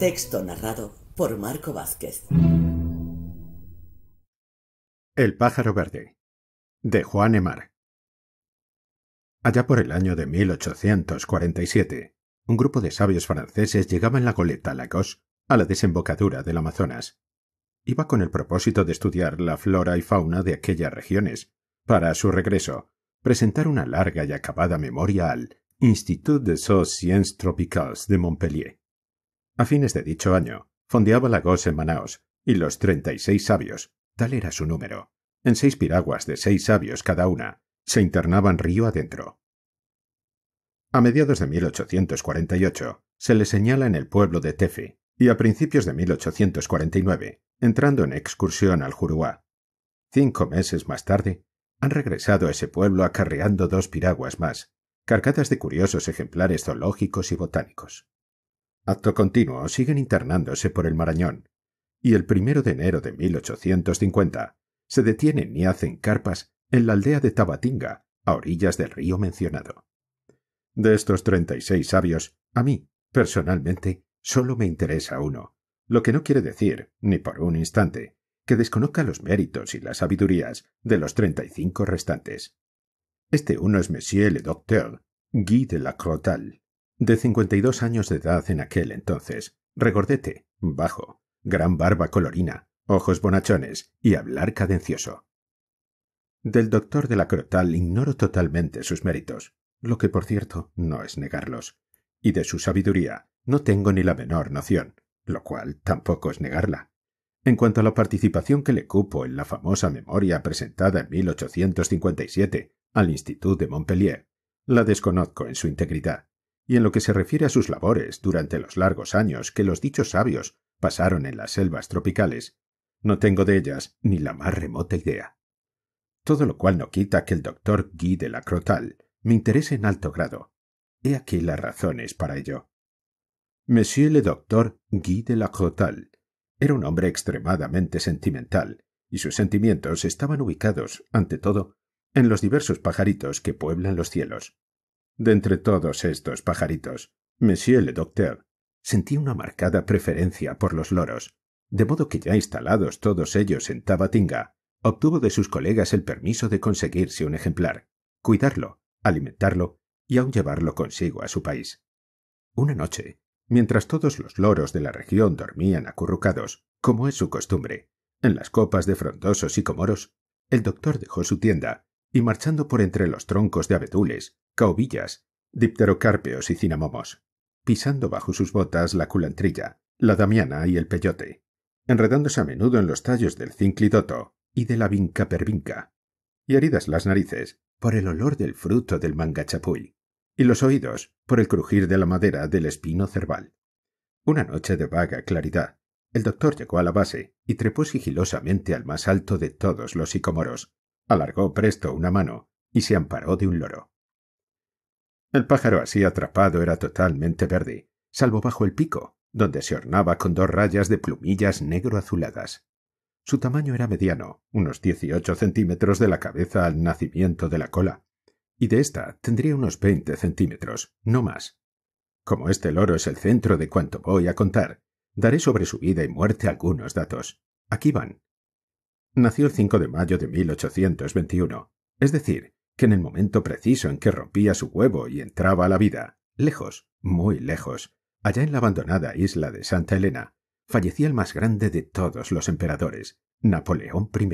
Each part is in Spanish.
Texto narrado por Marco Vázquez. El pájaro verde de Juan Emar. Allá por el año de 1847, un grupo de sabios franceses llegaba en la goleta Lagos, a la desembocadura del Amazonas. Iba con el propósito de estudiar la flora y fauna de aquellas regiones, para su regreso presentar una larga y acabada memoria al Institut de Sciences Tropicales de Montpellier. A fines de dicho año, fondeaba Lagos en Manaos, y los treinta y seis sabios, tal era su número, en seis piraguas de seis sabios cada una, se internaban río adentro. A mediados de 1848 se le señala en el pueblo de Tefe y a principios de 1849, entrando en excursión al Juruá. Cinco meses más tarde, han regresado a ese pueblo acarreando dos piraguas más, cargadas de curiosos ejemplares zoológicos y botánicos. Acto continuo, siguen internándose por el Marañón. Y el primero de enero de 1850 se detienen y hacen carpas en la aldea de Tabatinga, a orillas del río mencionado. De estos treinta y seis sabios, a mí, personalmente, solo me interesa uno, lo que no quiere decir, ni por un instante, que desconozca los méritos y las sabidurías de los treinta y cinco restantes. Este uno es Monsieur le Docteur Guy de la de dos años de edad en aquel entonces, regordete, bajo, gran barba colorina, ojos bonachones y hablar cadencioso. Del doctor de la Crotal ignoro totalmente sus méritos, lo que por cierto no es negarlos, y de su sabiduría no tengo ni la menor noción, lo cual tampoco es negarla. En cuanto a la participación que le cupo en la famosa memoria presentada en 1857 al Institut de Montpellier, la desconozco en su integridad y en lo que se refiere a sus labores durante los largos años que los dichos sabios pasaron en las selvas tropicales, no tengo de ellas ni la más remota idea. Todo lo cual no quita que el doctor Guy de la Crotal me interese en alto grado. He aquí las razones para ello. Monsieur le doctor Guy de la Crotal era un hombre extremadamente sentimental, y sus sentimientos estaban ubicados, ante todo, en los diversos pajaritos que pueblan los cielos, de entre todos estos pajaritos, Monsieur le Docteur sentía una marcada preferencia por los loros, de modo que ya instalados todos ellos en Tabatinga, obtuvo de sus colegas el permiso de conseguirse un ejemplar, cuidarlo, alimentarlo y aun llevarlo consigo a su país. Una noche, mientras todos los loros de la región dormían acurrucados, como es su costumbre, en las copas de frondosos y comoros, el doctor dejó su tienda y marchando por entre los troncos de abedules, caobillas, dipterocarpeos y cinamomos, pisando bajo sus botas la culantrilla, la damiana y el peyote, enredándose a menudo en los tallos del cinclidoto y de la vinca pervinca, y heridas las narices por el olor del fruto del mangachapuy, y los oídos por el crujir de la madera del espino cerval. Una noche de vaga claridad, el doctor llegó a la base y trepó sigilosamente al más alto de todos los sicomoros, alargó presto una mano y se amparó de un loro. El pájaro así atrapado era totalmente verde, salvo bajo el pico, donde se ornaba con dos rayas de plumillas negro azuladas. Su tamaño era mediano, unos dieciocho centímetros de la cabeza al nacimiento de la cola, y de esta tendría unos veinte centímetros, no más. Como este loro es el centro de cuanto voy a contar, daré sobre su vida y muerte algunos datos. Aquí van. Nació el 5 de mayo de 1821, es decir, que en el momento preciso en que rompía su huevo y entraba a la vida, lejos, muy lejos, allá en la abandonada isla de Santa Elena, fallecía el más grande de todos los emperadores, Napoleón I.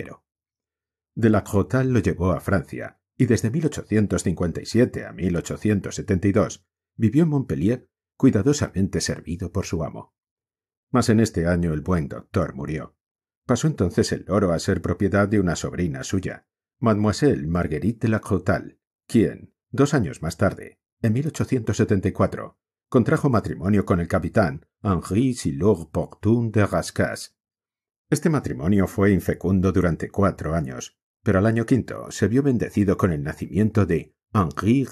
De la Jota lo llevó a Francia, y desde 1857 a 1872 vivió en Montpellier, cuidadosamente servido por su amo. Mas en este año el buen doctor murió, Pasó entonces el oro a ser propiedad de una sobrina suya, Mademoiselle Marguerite de la Crotale, quien, dos años más tarde, en 1874, contrajo matrimonio con el capitán Henri Silour Portun de Rascas. Este matrimonio fue infecundo durante cuatro años, pero al año quinto se vio bendecido con el nacimiento de Henri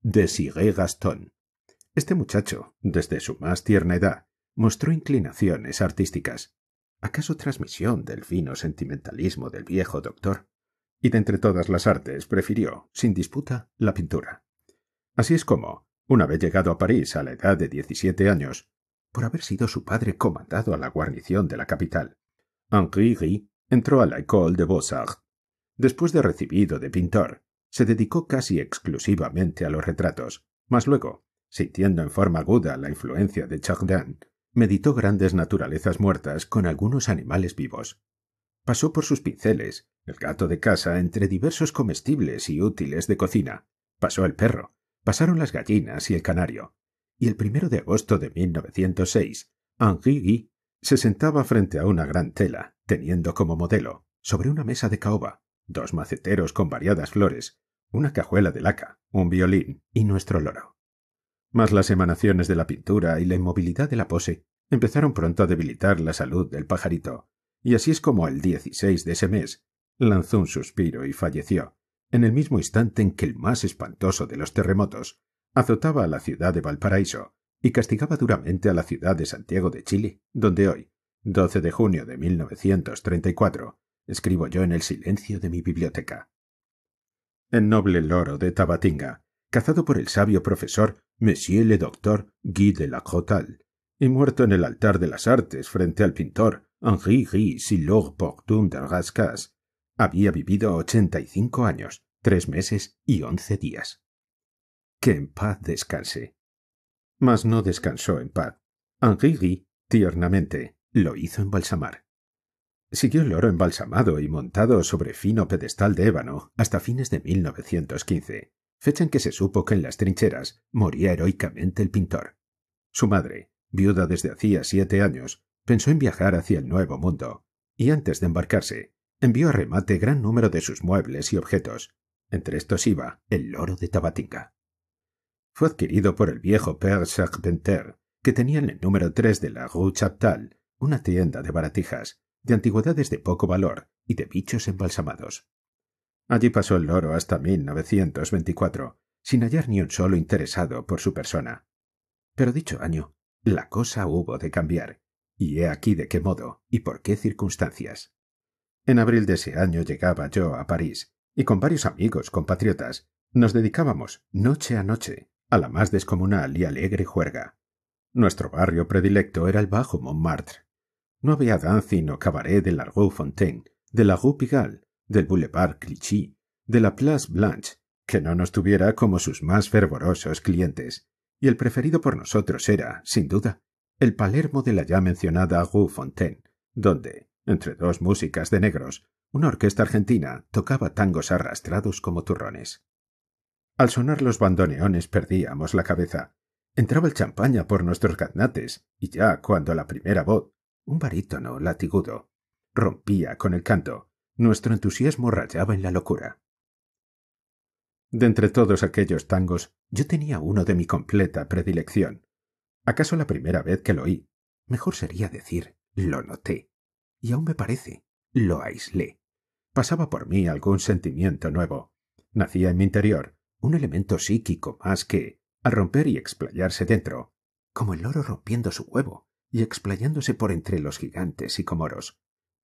de Sire Gaston. Este muchacho, desde su más tierna edad, mostró inclinaciones artísticas acaso transmisión del fino sentimentalismo del viejo doctor, y de entre todas las artes prefirió, sin disputa, la pintura. Así es como, una vez llegado a París a la edad de diecisiete años, por haber sido su padre comandado a la guarnición de la capital, Henri entró a la École de Beaux-Arts. Después de recibido de pintor, se dedicó casi exclusivamente a los retratos, mas luego, sintiendo en forma aguda la influencia de Chardin, meditó grandes naturalezas muertas con algunos animales vivos. Pasó por sus pinceles, el gato de casa entre diversos comestibles y útiles de cocina. Pasó el perro, pasaron las gallinas y el canario. Y el primero de agosto de 1906, Henri se sentaba frente a una gran tela, teniendo como modelo, sobre una mesa de caoba, dos maceteros con variadas flores, una cajuela de laca, un violín y nuestro loro mas las emanaciones de la pintura y la inmovilidad de la pose empezaron pronto a debilitar la salud del pajarito, y así es como el 16 de ese mes lanzó un suspiro y falleció, en el mismo instante en que el más espantoso de los terremotos azotaba a la ciudad de Valparaíso y castigaba duramente a la ciudad de Santiago de Chile, donde hoy, 12 de junio de 1934, escribo yo en el silencio de mi biblioteca. El noble loro de Tabatinga, cazado por el sabio profesor Monsieur le Docteur Guy de la Crotale, y muerto en el altar de las artes frente al pintor Henri y l'or Portum de Rascas, había vivido ochenta y cinco años, tres meses y once días. Que en paz descanse. Mas no descansó en paz. Henri tiernamente, lo hizo embalsamar. Siguió el oro embalsamado y montado sobre fino pedestal de ébano hasta fines de 1915, fecha en que se supo que en las trincheras moría heroicamente el pintor. Su madre, viuda desde hacía siete años, pensó en viajar hacia el Nuevo Mundo, y antes de embarcarse, envió a remate gran número de sus muebles y objetos. Entre estos iba el loro de Tabatinga. Fue adquirido por el viejo Père Charpentier, que tenía en el número tres de la Rue Chaptal una tienda de baratijas, de antigüedades de poco valor y de bichos embalsamados. Allí pasó el loro hasta 1924, sin hallar ni un solo interesado por su persona. Pero dicho año, la cosa hubo de cambiar, y he aquí de qué modo y por qué circunstancias. En abril de ese año llegaba yo a París, y con varios amigos compatriotas nos dedicábamos noche a noche a la más descomunal y alegre juerga. Nuestro barrio predilecto era el Bajo Montmartre. No había dancing o cabaret de la Rue Fontaine, de la Rue Pigalle del Boulevard Clichy, de la Place Blanche, que no nos tuviera como sus más fervorosos clientes, y el preferido por nosotros era, sin duda, el Palermo de la ya mencionada Rue Fontaine, donde, entre dos músicas de negros, una orquesta argentina tocaba tangos arrastrados como turrones. Al sonar los bandoneones perdíamos la cabeza. Entraba el champaña por nuestros gaznates, y ya cuando la primera voz, un barítono latigudo, rompía con el canto, nuestro entusiasmo rayaba en la locura. De entre todos aquellos tangos, yo tenía uno de mi completa predilección. ¿Acaso la primera vez que lo oí? Mejor sería decir, lo noté. Y aún me parece, lo aislé. Pasaba por mí algún sentimiento nuevo. Nacía en mi interior un elemento psíquico más que, al romper y explayarse dentro, como el oro rompiendo su huevo y explayándose por entre los gigantes y comoros,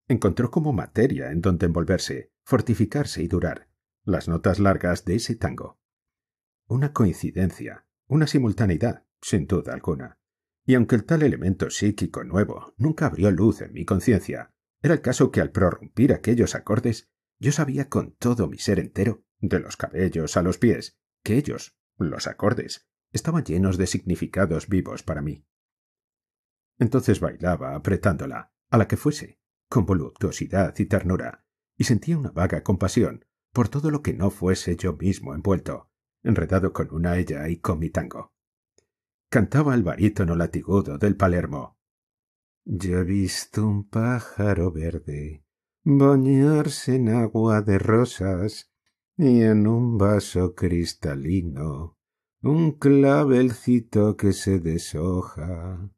encontró como materia en donde envolverse, fortificarse y durar, las notas largas de ese tango. Una coincidencia, una simultaneidad, sin duda alguna. Y aunque el tal elemento psíquico nuevo nunca abrió luz en mi conciencia, era el caso que al prorrumpir aquellos acordes, yo sabía con todo mi ser entero, de los cabellos a los pies, que ellos, los acordes, estaban llenos de significados vivos para mí. Entonces bailaba apretándola, a la que fuese, con voluptuosidad y ternura, y sentía una vaga compasión por todo lo que no fuese yo mismo envuelto, enredado con una ella y con mi tango. Cantaba el barítono latigudo del Palermo. Yo he visto un pájaro verde bañarse en agua de rosas y en un vaso cristalino un clavelcito que se deshoja.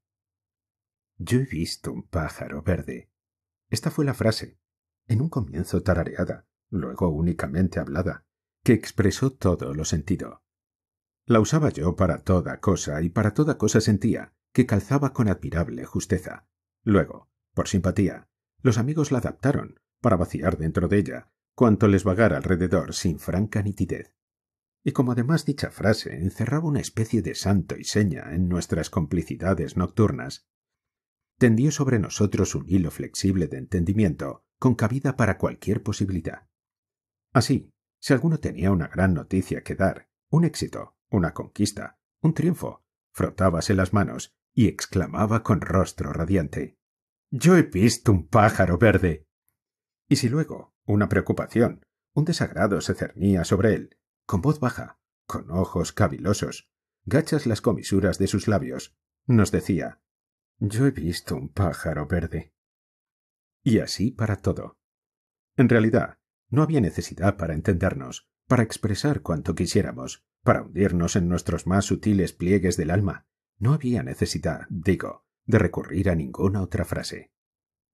Yo he visto un pájaro verde esta fue la frase, en un comienzo tarareada, luego únicamente hablada, que expresó todo lo sentido. La usaba yo para toda cosa y para toda cosa sentía que calzaba con admirable justeza. Luego, por simpatía, los amigos la adaptaron para vaciar dentro de ella cuanto les vagara alrededor sin franca nitidez. Y como además dicha frase encerraba una especie de santo y seña en nuestras complicidades nocturnas, tendió sobre nosotros un hilo flexible de entendimiento, con cabida para cualquier posibilidad. Así, si alguno tenía una gran noticia que dar, un éxito, una conquista, un triunfo, frotábase las manos y exclamaba con rostro radiante Yo he visto un pájaro verde. Y si luego una preocupación, un desagrado se cernía sobre él, con voz baja, con ojos cavilosos, gachas las comisuras de sus labios, nos decía yo he visto un pájaro verde. Y así para todo. En realidad, no había necesidad para entendernos, para expresar cuanto quisiéramos, para hundirnos en nuestros más sutiles pliegues del alma. No había necesidad, digo, de recurrir a ninguna otra frase.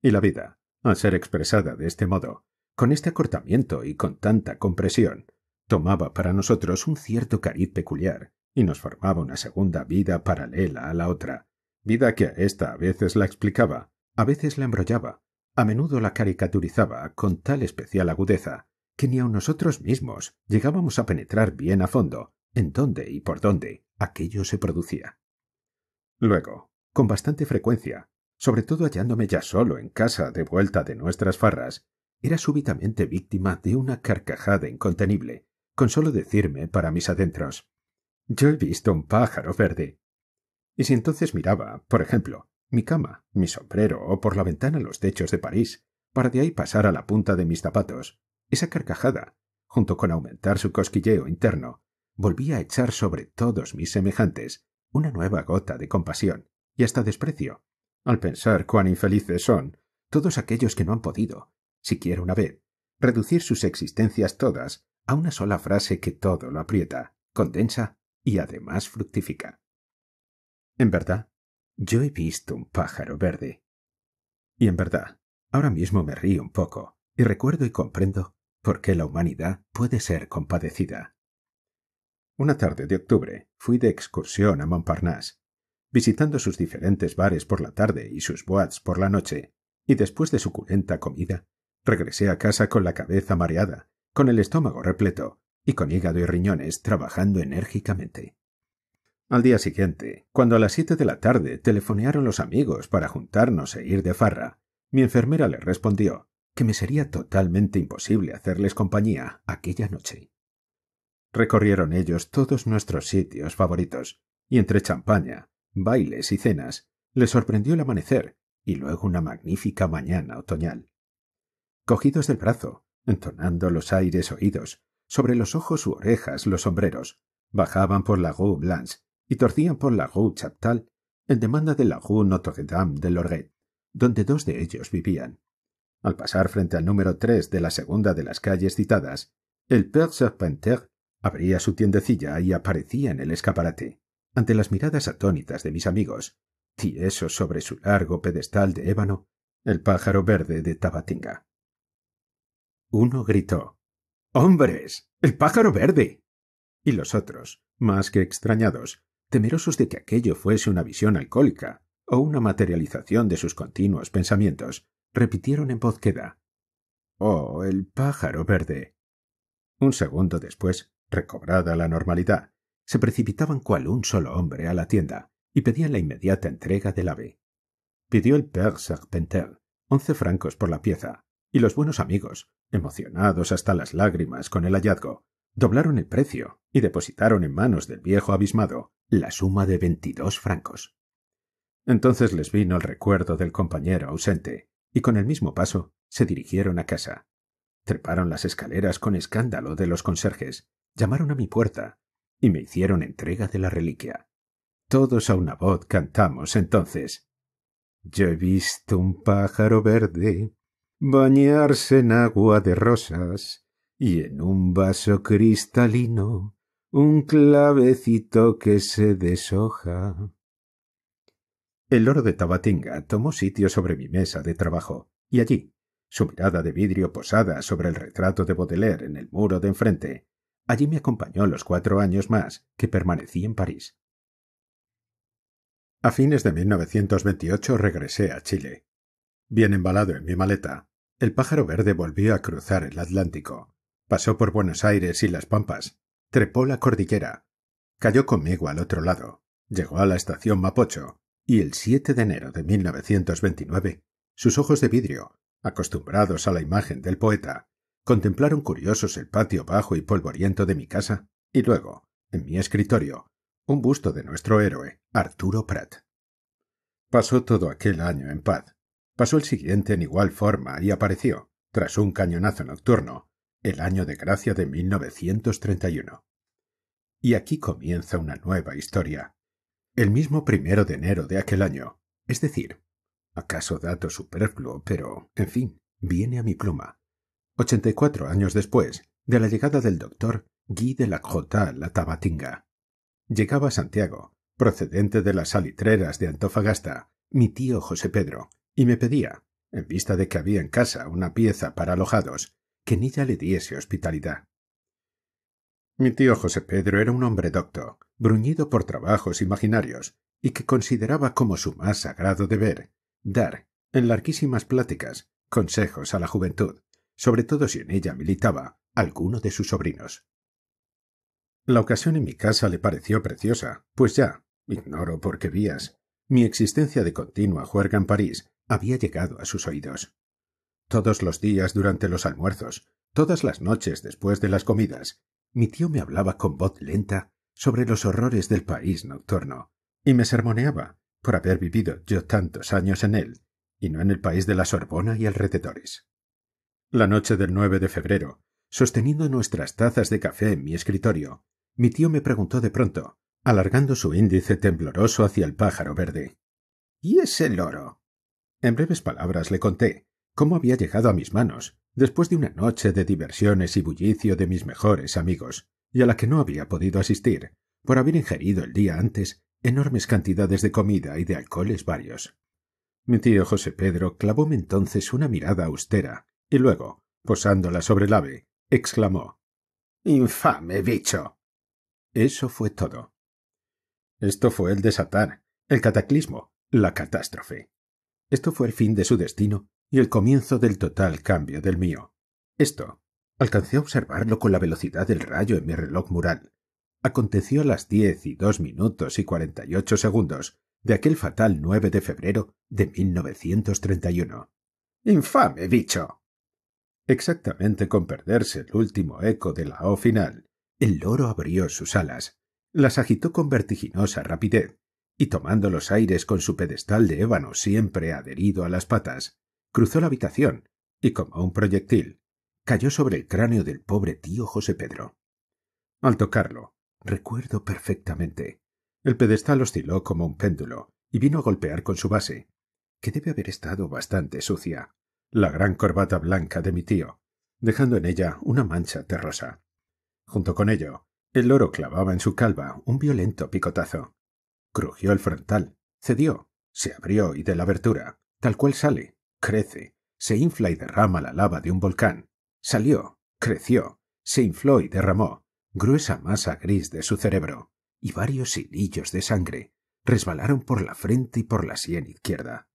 Y la vida, al ser expresada de este modo, con este acortamiento y con tanta compresión, tomaba para nosotros un cierto cariz peculiar y nos formaba una segunda vida paralela a la otra, vida que a ésta a veces la explicaba, a veces la embrollaba, a menudo la caricaturizaba con tal especial agudeza que ni aun nosotros mismos llegábamos a penetrar bien a fondo en dónde y por dónde aquello se producía. Luego, con bastante frecuencia, sobre todo hallándome ya solo en casa de vuelta de nuestras farras, era súbitamente víctima de una carcajada incontenible, con solo decirme para mis adentros Yo he visto un pájaro verde. Y si entonces miraba, por ejemplo, mi cama, mi sombrero o por la ventana los techos de París, para de ahí pasar a la punta de mis zapatos, esa carcajada, junto con aumentar su cosquilleo interno, volvía a echar sobre todos mis semejantes una nueva gota de compasión y hasta desprecio, al pensar cuán infelices son todos aquellos que no han podido, siquiera una vez, reducir sus existencias todas a una sola frase que todo lo aprieta, condensa y además fructifica. En verdad, yo he visto un pájaro verde. Y en verdad, ahora mismo me río un poco y recuerdo y comprendo por qué la humanidad puede ser compadecida. Una tarde de octubre fui de excursión a Montparnasse, visitando sus diferentes bares por la tarde y sus boats por la noche, y después de suculenta comida, regresé a casa con la cabeza mareada, con el estómago repleto y con hígado y riñones trabajando enérgicamente. Al día siguiente, cuando a las siete de la tarde telefonearon los amigos para juntarnos e ir de farra, mi enfermera le respondió que me sería totalmente imposible hacerles compañía aquella noche. Recorrieron ellos todos nuestros sitios favoritos, y entre champaña, bailes y cenas, les sorprendió el amanecer y luego una magnífica mañana otoñal. Cogidos del brazo, entonando los aires oídos, sobre los ojos u orejas los sombreros, bajaban por la Rue y torcían por la rue Chaptal en demanda de la rue Notre-Dame de Lorette, donde dos de ellos vivían. Al pasar frente al número tres de la segunda de las calles citadas, el Père Serpenter abría su tiendecilla y aparecía en el escaparate, ante las miradas atónitas de mis amigos, tieso sobre su largo pedestal de ébano, el pájaro verde de Tabatinga. Uno gritó ¡Hombres! ¡El pájaro verde! Y los otros, más que extrañados, temerosos de que aquello fuese una visión alcohólica o una materialización de sus continuos pensamientos, repitieron en voz queda Oh, el pájaro verde. Un segundo después, recobrada la normalidad, se precipitaban cual un solo hombre a la tienda y pedían la inmediata entrega del ave. Pidió el Père Serpentel once francos por la pieza, y los buenos amigos, emocionados hasta las lágrimas con el hallazgo, doblaron el precio y depositaron en manos del viejo abismado la suma de veintidós francos. Entonces les vino el recuerdo del compañero ausente, y con el mismo paso se dirigieron a casa. Treparon las escaleras con escándalo de los conserjes, llamaron a mi puerta, y me hicieron entrega de la reliquia. Todos a una voz cantamos entonces. Yo he visto un pájaro verde bañarse en agua de rosas y en un vaso cristalino un clavecito que se deshoja. El loro de Tabatinga tomó sitio sobre mi mesa de trabajo, y allí, su mirada de vidrio posada sobre el retrato de Baudelaire en el muro de enfrente, allí me acompañó los cuatro años más que permanecí en París. A fines de 1928 regresé a Chile. Bien embalado en mi maleta, el pájaro verde volvió a cruzar el Atlántico, pasó por Buenos Aires y las Pampas, Trepó la cordillera. Cayó conmigo al otro lado. Llegó a la estación Mapocho. Y el 7 de enero de 1929, sus ojos de vidrio, acostumbrados a la imagen del poeta, contemplaron curiosos el patio bajo y polvoriento de mi casa, y luego, en mi escritorio, un busto de nuestro héroe, Arturo Prat. Pasó todo aquel año en paz. Pasó el siguiente en igual forma y apareció, tras un cañonazo nocturno, el año de gracia de 1931. Y aquí comienza una nueva historia. El mismo primero de enero de aquel año, es decir, acaso dato superfluo, pero, en fin, viene a mi pluma. ochenta y cuatro años después de la llegada del doctor Guy de la Jota a la Tabatinga. Llegaba a Santiago, procedente de las salitreras de Antofagasta, mi tío José Pedro, y me pedía, en vista de que había en casa una pieza para alojados, que ella le diese hospitalidad. Mi tío José Pedro era un hombre docto, bruñido por trabajos imaginarios, y que consideraba como su más sagrado deber dar, en larguísimas pláticas, consejos a la juventud, sobre todo si en ella militaba alguno de sus sobrinos. La ocasión en mi casa le pareció preciosa, pues ya, ignoro por qué vías, mi existencia de continua juerga en París había llegado a sus oídos. Todos los días durante los almuerzos, todas las noches después de las comidas, mi tío me hablaba con voz lenta sobre los horrores del país nocturno, y me sermoneaba por haber vivido yo tantos años en él, y no en el país de la Sorbona y el retetores. La noche del 9 de febrero, sosteniendo nuestras tazas de café en mi escritorio, mi tío me preguntó de pronto, alargando su índice tembloroso hacia el pájaro verde. ¿Y es el oro? En breves palabras le conté, cómo había llegado a mis manos, después de una noche de diversiones y bullicio de mis mejores amigos, y a la que no había podido asistir, por haber ingerido el día antes enormes cantidades de comida y de alcoholes varios. Mi tío José Pedro clavóme entonces una mirada austera, y luego, posándola sobre el ave, exclamó Infame bicho. Eso fue todo. Esto fue el desatar, el cataclismo, la catástrofe. Esto fue el fin de su destino y el comienzo del total cambio del mío. Esto, alcancé a observarlo con la velocidad del rayo en mi reloj mural. Aconteció a las diez y dos minutos y cuarenta y ocho segundos de aquel fatal nueve de febrero de 1931. ¡Infame bicho! Exactamente con perderse el último eco de la O final, el loro abrió sus alas, las agitó con vertiginosa rapidez, y tomando los aires con su pedestal de ébano siempre adherido a las patas, cruzó la habitación y, como un proyectil, cayó sobre el cráneo del pobre tío José Pedro. Al tocarlo, recuerdo perfectamente, el pedestal osciló como un péndulo y vino a golpear con su base, que debe haber estado bastante sucia, la gran corbata blanca de mi tío, dejando en ella una mancha terrosa. Junto con ello, el loro clavaba en su calva un violento picotazo. Crujió el frontal, cedió, se abrió y de la abertura, tal cual sale, crece, se infla y derrama la lava de un volcán. Salió, creció, se infló y derramó gruesa masa gris de su cerebro, y varios hilillos de sangre resbalaron por la frente y por la sien izquierda.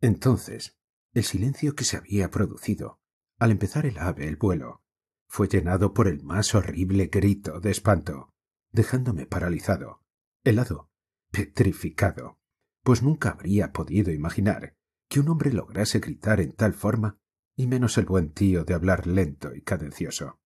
Entonces, el silencio que se había producido al empezar el ave el vuelo fue llenado por el más horrible grito de espanto, dejándome paralizado, helado, petrificado, pues nunca habría podido imaginar que un hombre lograse gritar en tal forma, y menos el buen tío de hablar lento y cadencioso.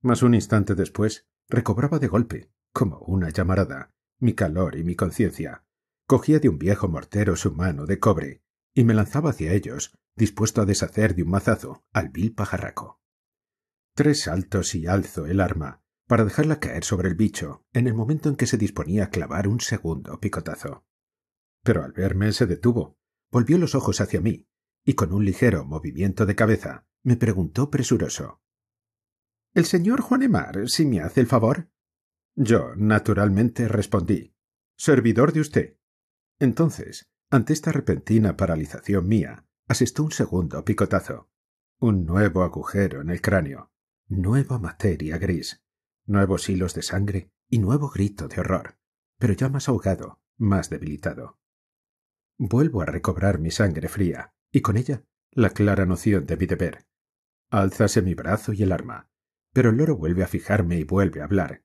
Mas un instante después recobraba de golpe, como una llamarada, mi calor y mi conciencia. Cogía de un viejo mortero su mano de cobre y me lanzaba hacia ellos, dispuesto a deshacer de un mazazo al vil pajarraco. Tres saltos y alzo el arma, para dejarla caer sobre el bicho en el momento en que se disponía a clavar un segundo picotazo. Pero al verme se detuvo, volvió los ojos hacia mí y con un ligero movimiento de cabeza me preguntó presuroso ¿El señor Juanemar, si me hace el favor? Yo, naturalmente, respondí Servidor de usted. Entonces, ante esta repentina paralización mía, asestó un segundo picotazo. Un nuevo agujero en el cráneo, nueva materia gris, nuevos hilos de sangre y nuevo grito de horror, pero ya más ahogado, más debilitado. Vuelvo a recobrar mi sangre fría, y con ella la clara noción de mi deber. Alzase mi brazo y el arma, pero el loro vuelve a fijarme y vuelve a hablar.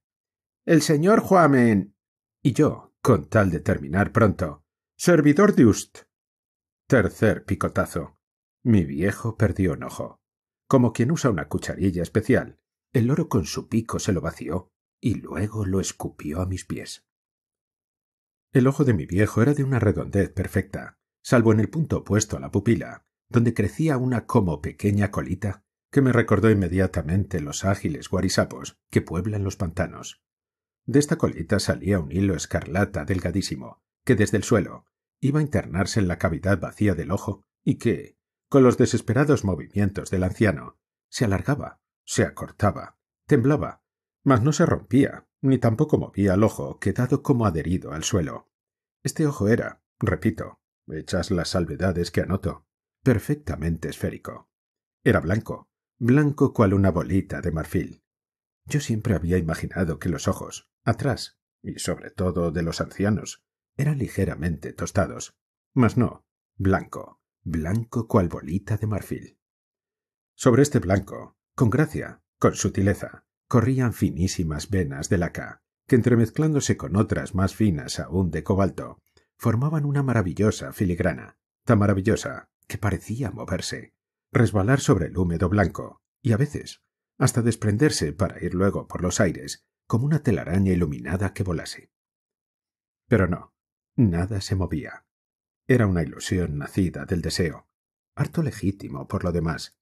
El señor Juamen. Y yo, con tal de terminar pronto. Servidor de Ust. Tercer picotazo. Mi viejo perdió enojo ojo. Como quien usa una cucharilla especial, el loro con su pico se lo vació y luego lo escupió a mis pies. El ojo de mi viejo era de una redondez perfecta, salvo en el punto opuesto a la pupila, donde crecía una como pequeña colita que me recordó inmediatamente los ágiles guarisapos que pueblan los pantanos. De esta colita salía un hilo escarlata delgadísimo, que desde el suelo iba a internarse en la cavidad vacía del ojo y que, con los desesperados movimientos del anciano, se alargaba, se acortaba, temblaba, mas no se rompía, ni tampoco movía el ojo, quedado como adherido al suelo. Este ojo era, repito, hechas las salvedades que anoto, perfectamente esférico. Era blanco, blanco cual una bolita de marfil. Yo siempre había imaginado que los ojos, atrás, y sobre todo de los ancianos, eran ligeramente tostados. Mas no, blanco, blanco cual bolita de marfil. Sobre este blanco, con gracia, con sutileza, corrían finísimas venas de laca, que entremezclándose con otras más finas aún de cobalto, formaban una maravillosa filigrana, tan maravillosa que parecía moverse, resbalar sobre el húmedo blanco, y a veces hasta desprenderse para ir luego por los aires como una telaraña iluminada que volase. Pero no, nada se movía. Era una ilusión nacida del deseo, harto legítimo por lo demás,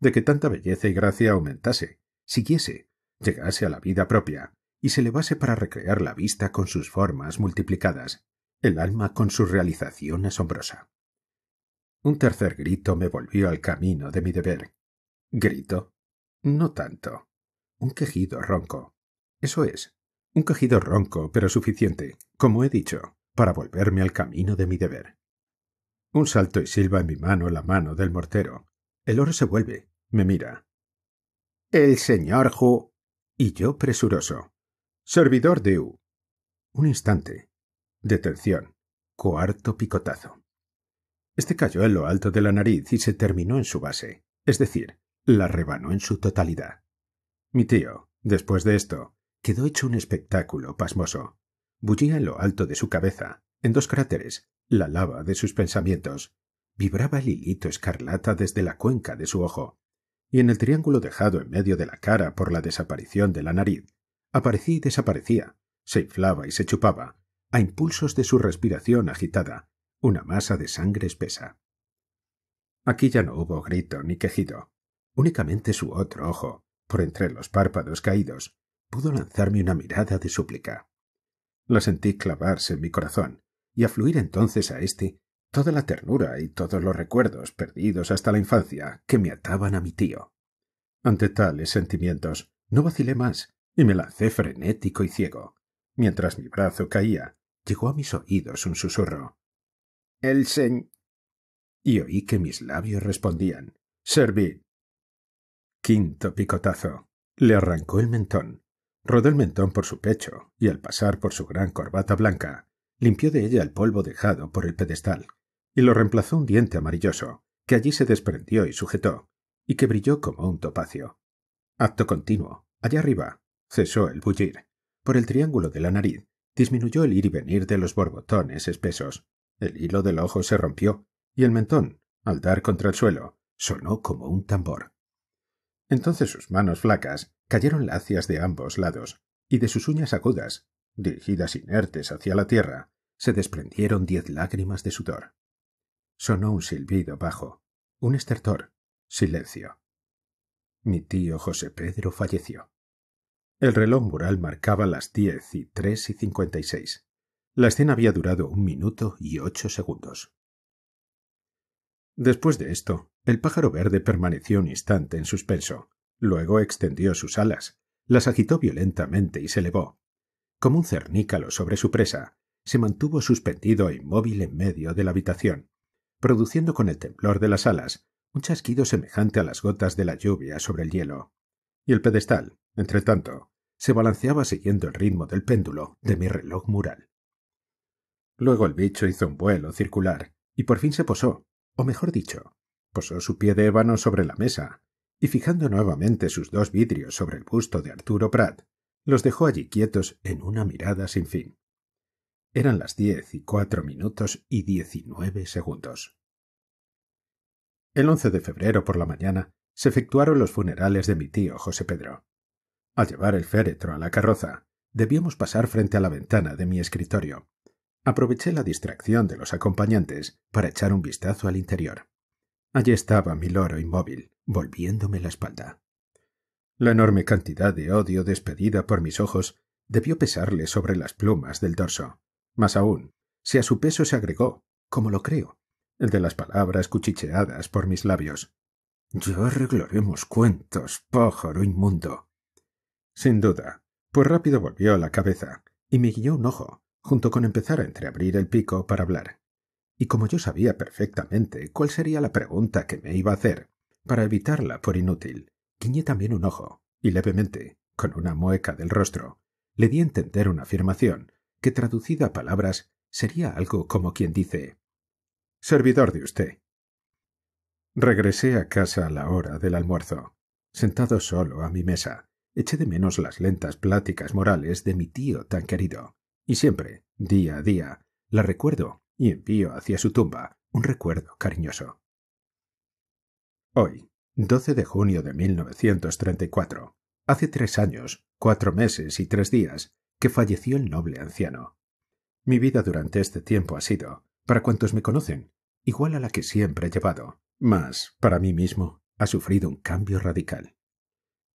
de que tanta belleza y gracia aumentase, siguiese, llegase a la vida propia y se elevase para recrear la vista con sus formas multiplicadas, el alma con su realización asombrosa. Un tercer grito me volvió al camino de mi deber. ¿Grito? No tanto. Un quejido ronco. Eso es, un quejido ronco, pero suficiente, como he dicho, para volverme al camino de mi deber. Un salto y silba en mi mano la mano del mortero. El oro se vuelve, me mira. El señor y yo presuroso. Servidor de U. Un instante. Detención. Cuarto picotazo. Este cayó en lo alto de la nariz y se terminó en su base, es decir, la rebanó en su totalidad. Mi tío, después de esto, quedó hecho un espectáculo pasmoso. Bullía en lo alto de su cabeza, en dos cráteres, la lava de sus pensamientos. Vibraba el hilito escarlata desde la cuenca de su ojo, y en el triángulo dejado en medio de la cara por la desaparición de la nariz, aparecía y desaparecía, se inflaba y se chupaba, a impulsos de su respiración agitada, una masa de sangre espesa. Aquí ya no hubo grito ni quejido. Únicamente su otro ojo, por entre los párpados caídos, pudo lanzarme una mirada de súplica. La sentí clavarse en mi corazón y afluir entonces a éste toda la ternura y todos los recuerdos perdidos hasta la infancia que me ataban a mi tío. Ante tales sentimientos, no vacilé más y me lancé frenético y ciego. Mientras mi brazo caía, llegó a mis oídos un susurro. El sen. Y oí que mis labios respondían. Serví. Quinto picotazo. Le arrancó el mentón. Rodó el mentón por su pecho y al pasar por su gran corbata blanca, limpió de ella el polvo dejado por el pedestal y lo reemplazó un diente amarilloso, que allí se desprendió y sujetó, y que brilló como un topacio. Acto continuo, allá arriba, cesó el bullir. Por el triángulo de la nariz disminuyó el ir y venir de los borbotones espesos. El hilo del ojo se rompió, y el mentón, al dar contra el suelo, sonó como un tambor. Entonces sus manos flacas cayeron lacias de ambos lados, y de sus uñas agudas, dirigidas inertes hacia la tierra, se desprendieron diez lágrimas de sudor. Sonó un silbido bajo, un estertor, silencio. Mi tío José Pedro falleció. El reloj mural marcaba las diez y tres y cincuenta y seis. La escena había durado un minuto y ocho segundos. Después de esto, el pájaro verde permaneció un instante en suspenso. Luego extendió sus alas, las agitó violentamente y se elevó. Como un cernícalo sobre su presa, se mantuvo suspendido e inmóvil en medio de la habitación, produciendo con el temblor de las alas un chasquido semejante a las gotas de la lluvia sobre el hielo. Y el pedestal, entre tanto, se balanceaba siguiendo el ritmo del péndulo de mi reloj mural. Luego el bicho hizo un vuelo circular y por fin se posó, o mejor dicho, posó su pie de ébano sobre la mesa y fijando nuevamente sus dos vidrios sobre el busto de Arturo Pratt, los dejó allí quietos en una mirada sin fin. Eran las diez y cuatro minutos y diecinueve segundos. El once de febrero por la mañana se efectuaron los funerales de mi tío José Pedro. Al llevar el féretro a la carroza, debíamos pasar frente a la ventana de mi escritorio. Aproveché la distracción de los acompañantes para echar un vistazo al interior. Allí estaba mi loro inmóvil, volviéndome la espalda. La enorme cantidad de odio despedida por mis ojos debió pesarle sobre las plumas del dorso. Más aún, si a su peso se agregó, como lo creo, el de las palabras cuchicheadas por mis labios. Yo arreglaremos cuentos, pájaro inmundo. Sin duda, pues rápido volvió la cabeza y me guió un ojo, junto con empezar a entreabrir el pico para hablar. Y como yo sabía perfectamente cuál sería la pregunta que me iba a hacer, para evitarla por inútil, guiñé también un ojo, y levemente, con una mueca del rostro, le di a entender una afirmación, que traducida a palabras sería algo como quien dice Servidor de usted. Regresé a casa a la hora del almuerzo. Sentado solo a mi mesa, eché de menos las lentas pláticas morales de mi tío tan querido, y siempre, día a día, la recuerdo y envío hacia su tumba un recuerdo cariñoso. Hoy, 12 de junio de 1934, hace tres años, cuatro meses y tres días, que falleció el noble anciano. Mi vida durante este tiempo ha sido, para cuantos me conocen, igual a la que siempre he llevado, mas, para mí mismo, ha sufrido un cambio radical.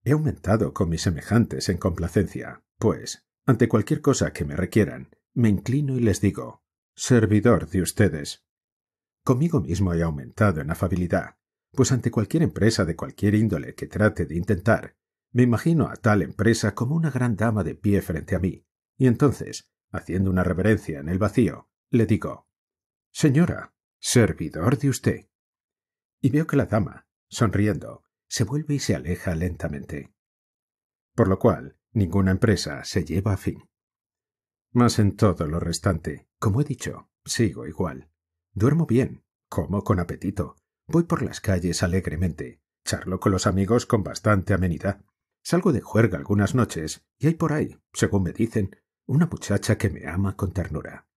He aumentado con mis semejantes en complacencia, pues, ante cualquier cosa que me requieran, me inclino y les digo, servidor de ustedes. Conmigo mismo he aumentado en afabilidad, pues ante cualquier empresa de cualquier índole que trate de intentar, me imagino a tal empresa como una gran dama de pie frente a mí, y entonces, haciendo una reverencia en el vacío, le digo Señora, servidor de usted. Y veo que la dama, sonriendo, se vuelve y se aleja lentamente. Por lo cual, ninguna empresa se lleva a fin. Mas en todo lo restante, como he dicho, sigo igual. Duermo bien, como con apetito, voy por las calles alegremente, charlo con los amigos con bastante amenidad, Salgo de juerga algunas noches y hay por ahí, según me dicen, una muchacha que me ama con ternura.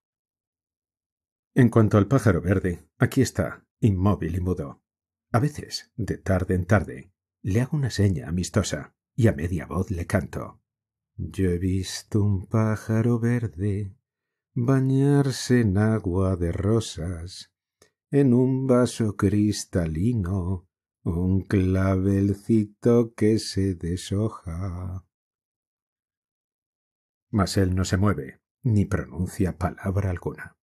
En cuanto al pájaro verde, aquí está, inmóvil y mudo. A veces, de tarde en tarde, le hago una seña amistosa y a media voz le canto. Yo he visto un pájaro verde bañarse en agua de rosas, en un vaso cristalino, un clavelcito que se deshoja. Mas él no se mueve, ni pronuncia palabra alguna.